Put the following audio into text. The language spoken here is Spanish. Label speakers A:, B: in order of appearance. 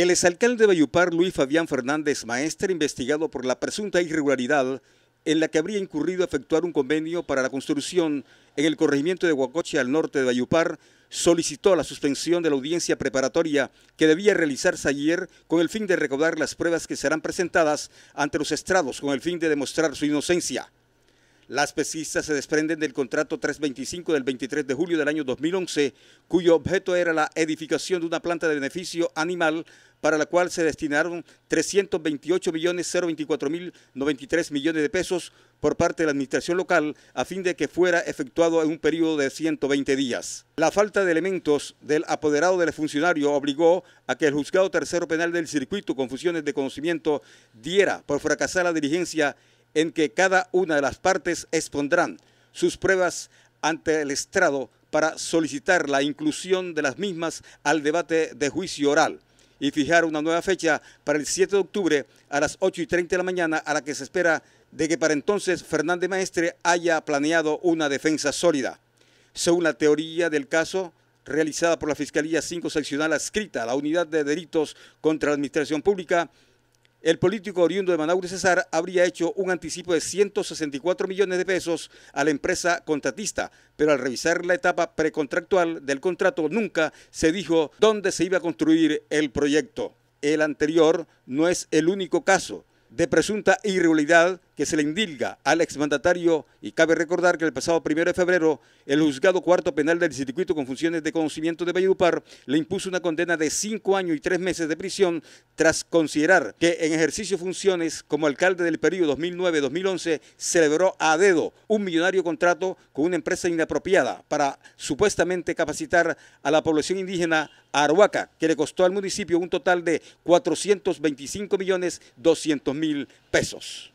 A: El exalcalde de Bayupar, Luis Fabián Fernández maestro investigado por la presunta irregularidad en la que habría incurrido efectuar un convenio para la construcción en el corregimiento de Huacoche al norte de Bayupar, solicitó la suspensión de la audiencia preparatoria que debía realizarse ayer con el fin de recaudar las pruebas que serán presentadas ante los estrados con el fin de demostrar su inocencia. Las pesquisas se desprenden del contrato 325 del 23 de julio del año 2011, cuyo objeto era la edificación de una planta de beneficio animal para la cual se destinaron 328 millones 024 mil 93 millones de pesos por parte de la administración local a fin de que fuera efectuado en un periodo de 120 días. La falta de elementos del apoderado del funcionario obligó a que el juzgado tercero penal del circuito con funciones de conocimiento diera por fracasar la diligencia en que cada una de las partes expondrán sus pruebas ante el estrado para solicitar la inclusión de las mismas al debate de juicio oral y fijar una nueva fecha para el 7 de octubre a las 8 y 30 de la mañana a la que se espera de que para entonces Fernández Maestre haya planeado una defensa sólida. Según la teoría del caso realizada por la Fiscalía 5 Seccional adscrita a la Unidad de Delitos contra la Administración Pública, el político oriundo de Managua César habría hecho un anticipo de 164 millones de pesos a la empresa contratista, pero al revisar la etapa precontractual del contrato nunca se dijo dónde se iba a construir el proyecto. El anterior no es el único caso de presunta irregularidad que se le indilga al exmandatario y cabe recordar que el pasado primero de febrero el juzgado cuarto penal del circuito con funciones de conocimiento de Valledupar le impuso una condena de cinco años y tres meses de prisión tras considerar que en ejercicio de funciones como alcalde del periodo 2009-2011 celebró a dedo un millonario contrato con una empresa inapropiada para supuestamente capacitar a la población indígena Arhuaca que le costó al municipio un total de 425 millones mil pesos.